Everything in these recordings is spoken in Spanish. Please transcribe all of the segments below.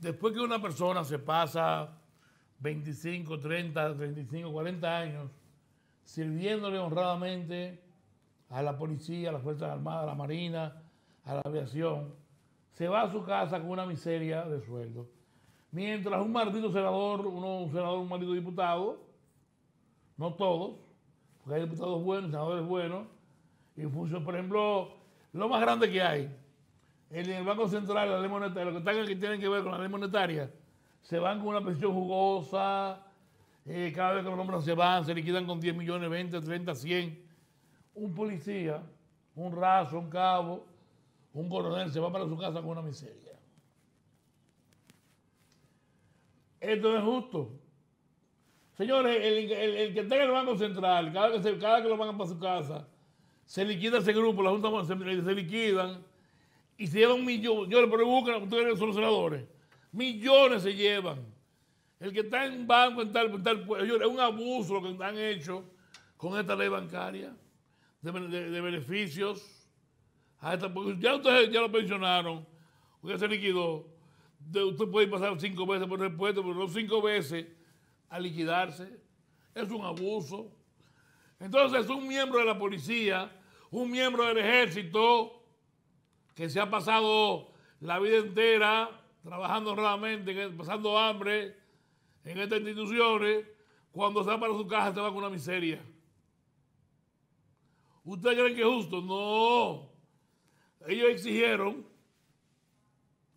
después que una persona se pasa 25, 30, 35, 40 años sirviéndole honradamente a la policía, a las Fuerzas Armadas, a la Marina, a la aviación, se va a su casa con una miseria de sueldo. Mientras un maldito senador, uno, un senador, maldito diputado, no todos, porque hay diputados buenos, senadores buenos, y funciona, por ejemplo, lo más grande que hay, en el Banco Central, la ley monetaria, los que, que tienen que ver con la ley monetaria, se van con una pensión jugosa, eh, cada vez que los hombres se van, se liquidan con 10 millones, 20, 30, 100. Un policía, un raso, un cabo, un coronel se va para su casa con una miseria. Esto no es justo. Señores, el, que está que tenga el Banco Central, cada vez que, cada que lo van para su casa, se liquida ese grupo, la Junta se, se liquidan y se llevan millones, pregunto a ustedes senadores... Millones se llevan. El que está en banco, en tal, en es un abuso lo que han hecho con esta ley bancaria de, beneficios. ya ustedes ya lo pensionaron, usted se liquidó. usted puede pasar cinco veces por respuesta, pero no cinco veces a liquidarse. Es un abuso. Entonces, un miembro de la policía, un miembro del ejército, que se ha pasado la vida entera trabajando raramente, pasando hambre en estas instituciones, cuando se va para su casa se va con una miseria. ¿Ustedes creen que es justo? No. Ellos exigieron,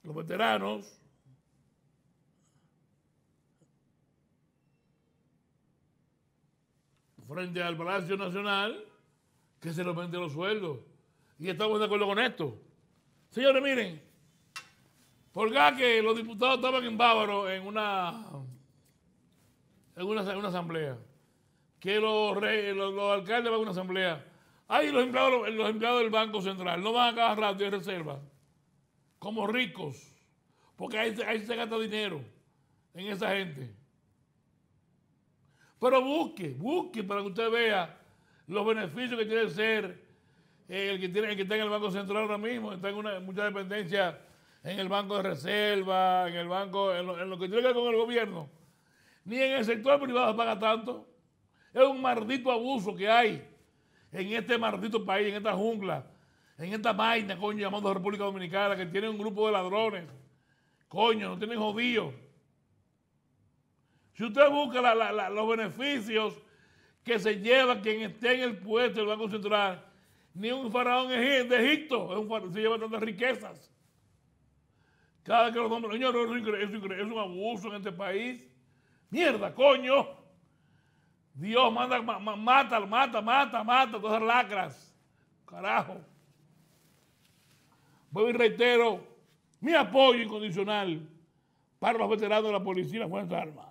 los veteranos, frente al Palacio Nacional, que se les los sueldos. Y estamos de acuerdo con esto. Señores, miren, por acá que los diputados estaban en Bávaro en una, en una, asamblea, que los, los, alcaldes van a una asamblea, ahí los empleados, los empleados del Banco Central no van a cada rato de reserva, como ricos, porque ahí, ahí se gasta dinero en esa gente. Pero busque, busque para que usted vea los beneficios que quiere ser eh, el que, está en el Banco Central ahora mismo, está en una, mucha dependencia en el Banco de Reserva, en el Banco, en lo, que tiene que ver con el gobierno. Ni en el sector privado paga tanto. Es un maldito abuso que hay en este maldito país, en esta jungla, en esta vaina, coño, llamando República Dominicana, que tiene un grupo de ladrones. Coño, no tienen jodido. Si usted busca los beneficios que se lleva quien esté en el puesto del Banco Central, ni un faraón de Egipto se lleva tantas riquezas. Cada que los hombres, señor, es, un abuso en este país. Mierda, coño. Dios manda, mata, mata, mata, mata, todas las lacras. Carajo. Voy y reitero mi apoyo incondicional para los veteranos de la policía y las Fuerzas Armas.